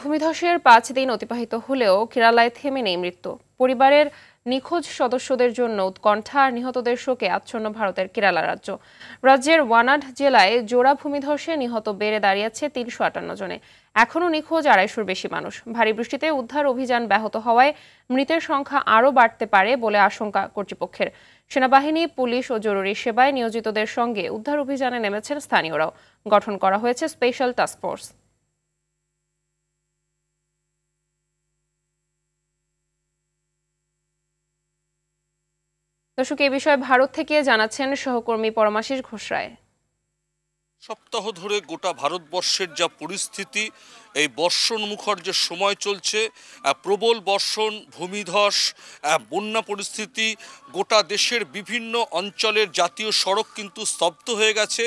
ভূমিধসের পাঁচ দিন অতিবাহিত হলেও কেরালায় থেমে নেই মৃত্যু পরিবারের নিখোঁজ সদস্যদের জন্য উৎকণ্ঠা আর নিহতদের শোকে আচ্ছন্ন ভারতের কেরালা রাজ্য রাজ্যের ওয়ানাড জেলায় জোড়া ভূমিধসে নিহত বেড়ে দাঁড়িয়েছে তিনশো আটান্ন জনে এখনও নিখোঁজ আড়াইশোর বেশি মানুষ ভারী বৃষ্টিতে উদ্ধার অভিযান ব্যাহত হওয়ায় মৃতের সংখ্যা আরও বাড়তে পারে বলে আশঙ্কা কর্তৃপক্ষের সেনাবাহিনী পুলিশ ও জরুরি সেবায় নিয়োজিতদের সঙ্গে উদ্ধার অভিযানে নেমেছেন স্থানীয়রাও গঠন করা হয়েছে স্পেশাল টাস্কফোর্স দর্শক এ বিষয়ে ভারত থেকে জানাচ্ছেন সহকর্মী পরমাশিস ঘোষ রায় সপ্তাহ ধরে গোটা ভারতবর্ষের যা পরিস্থিতি এই বর্ষণ মুখর যে সময় চলছে প্রবল বর্ষণ ভূমিধস বন্যা পরিস্থিতি গোটা দেশের বিভিন্ন অঞ্চলের জাতীয় সড়ক কিন্তু স্তব্ধ হয়ে গেছে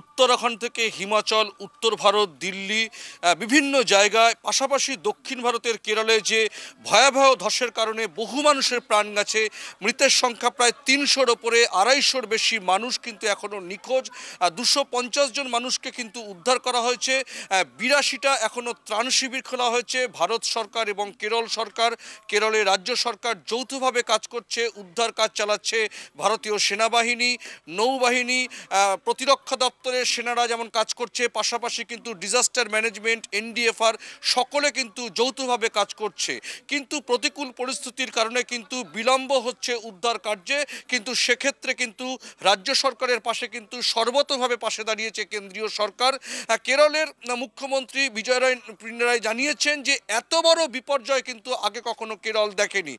উত্তরাখণ্ড থেকে হিমাচল উত্তর ভারত দিল্লি বিভিন্ন জায়গায় পাশাপাশি দক্ষিণ ভারতের কেরলে যে ভয়াবহ ধসের কারণে বহু মানুষের প্রাণ গেছে মৃতের সংখ্যা প্রায় তিনশোর ওপরে আড়াইশোর বেশি মানুষ কিন্তু এখনও নিখোঁজ দুশো জন মানুষকে কিন্তু উদ্ধার করা হয়েছে বিরাশিটা এখনও ত্রাণ শিবির খোলা হয়েছে ভারত সরকার এবং কেরল সরকার কেরলে রাজ্য সরকার যৌথভাবে কাজ করছে উদ্ধার কাজ চালাচ্ছে ভারতীয় সেনাবাহিনী নৌবাহিনী প্রতিরক্ষা দপ্তরের সেনারা যেমন কাজ করছে পাশাপাশি কিন্তু ডিজাস্টার ম্যানেজমেন্ট এনডিএফআর সকলে কিন্তু যৌথভাবে কাজ করছে কিন্তু প্রতিকূল পরিস্থিতির কারণে কিন্তু বিলম্ব হচ্ছে উদ্ধার কার্যে কিন্তু সেক্ষেত্রে কিন্তু রাজ্য সরকারের পাশে কিন্তু সর্বতভাবে পাশে দাঁড়িয়েছে কেন্দ্রীয় সরকার কেরলের মুখ্যমন্ত্রী বিজয় রায় পিনারায় জানিয়েছেন যে এত বড় বিপর্যয় কিন্তু আগে কখনো কেরল দেখেনি